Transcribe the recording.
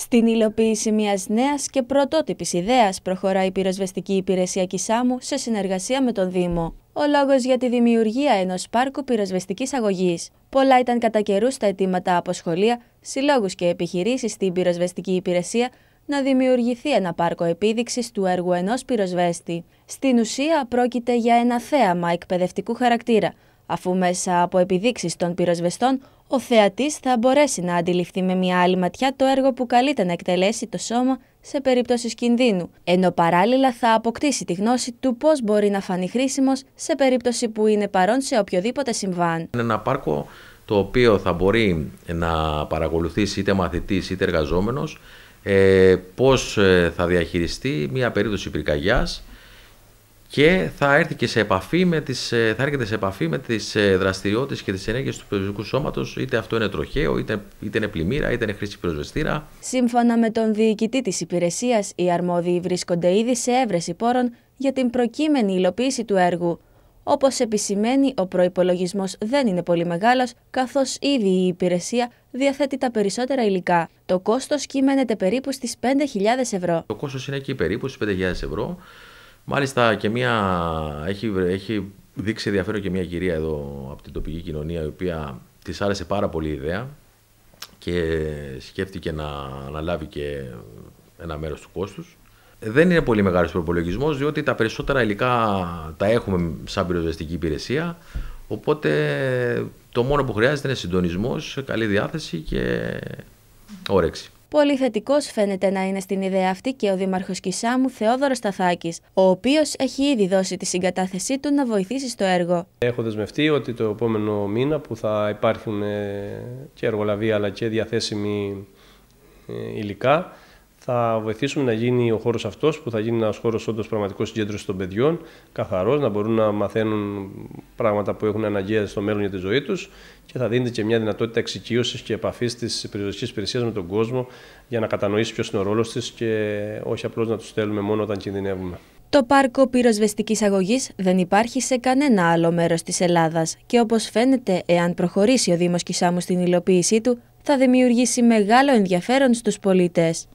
Στην υλοποίηση μιας νέας και πρωτότυπης ιδέας προχωράει η πυροσβεστική υπηρεσία Κισάμου σε συνεργασία με τον Δήμο. Ο λόγος για τη δημιουργία ενός πάρκου πυροσβεστικής αγωγής. Πολλά ήταν κατά καιρούς τα αιτήματα από σχολεία, συλλόγους και επιχειρήσεις στην πυροσβεστική υπηρεσία να δημιουργηθεί ένα πάρκο επίδειξης του έργου ενός πυροσβέστη. Στην ουσία, πρόκειται για ένα θέαμα εκπαιδευτικού χαρακτήρα αφού μέσα από επιδείξεις των πυροσβεστών ο θεατής θα μπορέσει να αντιληφθεί με μια άλλη ματιά το έργο που καλείται να εκτελέσει το σώμα σε περίπτωση κινδύνου, ενώ παράλληλα θα αποκτήσει τη γνώση του πώς μπορεί να φανεί χρήσιμος σε περίπτωση που είναι παρόν σε οποιοδήποτε συμβάν. Είναι ένα πάρκο το οποίο θα μπορεί να παρακολουθήσει είτε μαθητής είτε εργαζόμενος ε, πώς ε, θα διαχειριστεί μια περίπτωση πυρκαγιάς, και θα έρθει σε επαφή με τις, ε, θα έρχεται σε επαφή με τις ε, δραστηριότητες και τις ενέργειες του πυροσβεστικού σώματος, είτε αυτό είναι τροχαίο, είτε, είτε είναι πλημμύρα, είτε είναι χρήση πυροσβεστήρα. Σύμφωνα με τον διοικητή της υπηρεσίας, οι αρμόδιοι βρίσκονται ήδη σε έβρεση πόρων για την προκείμενη υλοποίηση του έργου. Όπως επισημαίνει, ο προπολογισμό δεν είναι πολύ μεγάλος, καθώς ήδη η υπηρεσία διαθέτει τα περισσότερα υλικά. Το κόστος κυμαίνεται περίπου στις 5.000 ευρώ. Το κόστος είναι εκεί περίπου στις 5.000 ευρώ. Μάλιστα και μία, έχει, έχει δείξει ενδιαφέρον και μία κυρία εδώ από την τοπική κοινωνία η οποία της άρεσε πάρα πολύ η ιδέα και σκέφτηκε να αναλάβει και ένα μέρος του κόστους. Δεν είναι πολύ μεγάλος προπολογισμός, διότι τα περισσότερα υλικά τα έχουμε σαν πυροσβεστική υπηρεσία, οπότε το μόνο που χρειάζεται είναι συντονισμός, καλή διάθεση και όρεξη. Πολύ θετικός φαίνεται να είναι στην ιδέα αυτή και ο Δήμαρχος Κισάμου Θεόδωρος Σταθάκης, ο οποίος έχει ήδη δώσει τη συγκατάθεσή του να βοηθήσει στο έργο. Έχω δεσμευτεί ότι το επόμενο μήνα που θα υπάρχουν ε, και εργολαβία αλλά και διαθέσιμη ε, υλικά θα βοηθήσουμε να γίνει ο χώρος αυτός που θα γίνει ένας χώρος όντως πραγματικός συγκέντρωσης των παιδιών, καθαρός, να μπορούν να μαθαίνουν πράγματα που έχουν αναγκαία στο μέλλον για τη ζωή τους και θα δίνεται και μια δυνατότητα εξοικείωσης και επαφής της περιοριστική υπηρεσίας με τον κόσμο για να κατανοήσει ποιος είναι ο ρόλος της και όχι απλώς να τους στέλνουμε μόνο όταν κινδυνεύουμε. Το πάρκο πυροσβεστικής αγωγής δεν υπάρχει σε κανένα άλλο μέρος της Ελλάδας και όπως φαίνεται, εάν προχωρήσει ο Δήμος Κισάμου στην υλοποίησή του, θα δημιουργήσει μεγάλο ενδιαφέρον στους πολίτες.